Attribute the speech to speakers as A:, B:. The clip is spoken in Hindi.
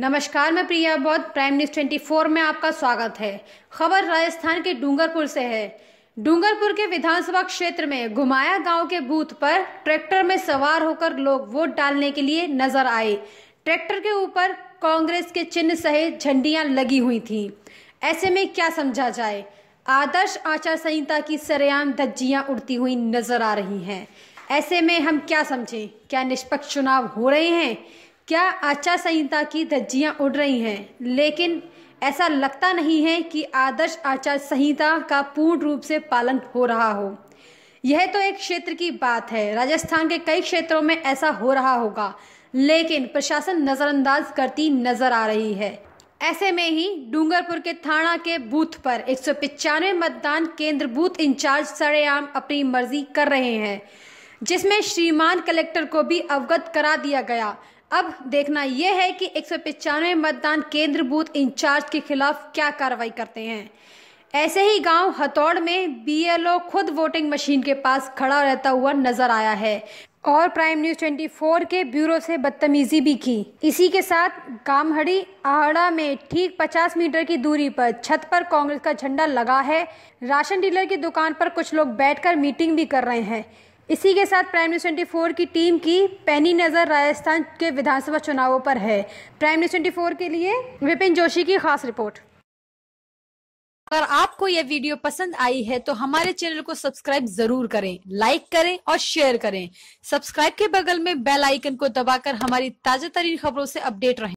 A: नमस्कार मैं प्रिया बौद्ध प्राइम न्यूज 24 में आपका स्वागत है खबर राजस्थान के डूंगरपुर से है डूंगरपुर के विधानसभा क्षेत्र में घुमाया गांव के बूथ पर ट्रैक्टर में सवार होकर लोग वोट डालने के लिए नजर आए ट्रैक्टर के ऊपर कांग्रेस के चिन्ह सहित झंडियां लगी हुई थी ऐसे में क्या समझा जाए आदर्श आचार संहिता की सरेआम धज्जियां उड़ती हुई नजर आ रही हैं ऐसे में हम क्या समझें क्या निष्पक्ष चुनाव हो रहे हैं क्या आचार संहिता की धज्जियां उड़ रही हैं लेकिन ऐसा लगता नहीं है कि आदर्श आचार संहिता का पूर्ण रूप से पालन हो रहा हो यह तो एक क्षेत्र की बात है राजस्थान के कई क्षेत्रों में ऐसा हो रहा होगा लेकिन प्रशासन नज़रअंदाज करती नजर आ रही है ऐसे में ही डूंगरपुर के थाना के बूथ पर एक मतदान केंद्र बूथ इंचार्ज सरेआम अपनी मर्जी कर रहे हैं जिसमें श्रीमान कलेक्टर को भी अवगत करा दिया गया अब देखना यह है कि एक मतदान केंद्र बूथ इंचार्ज के खिलाफ क्या कार्रवाई करते हैं ऐसे ही गांव हथौड़ में बीएलओ खुद वोटिंग मशीन के पास खड़ा रहता हुआ नजर आया है और प्राइम न्यूज 24 के ब्यूरो से बदतमीजी भी की इसी के साथ गामहड़ी आहड़ा में ठीक 50 मीटर की दूरी पर छत पर कांग्रेस का झंडा लगा है राशन डीलर की दुकान पर कुछ लोग बैठकर मीटिंग भी कर रहे हैं इसी के साथ प्राइम न्यूज़ ट्वेंटी फोर की टीम की पैनी नज़र राजस्थान के विधानसभा चुनावों पर है प्राइम न्यूज़ ट्वेंटी फोर के लिए विपिन जोशी की खास रिपोर्ट अगर आपको यह वीडियो पसंद आई है तो हमारे चैनल को सब्सक्राइब जरूर करें लाइक करें और शेयर करें सब्सक्राइब के बगल में बेल आइकन को दबाकर हमारी ताजा तरीन खबरों से अपडेट रहें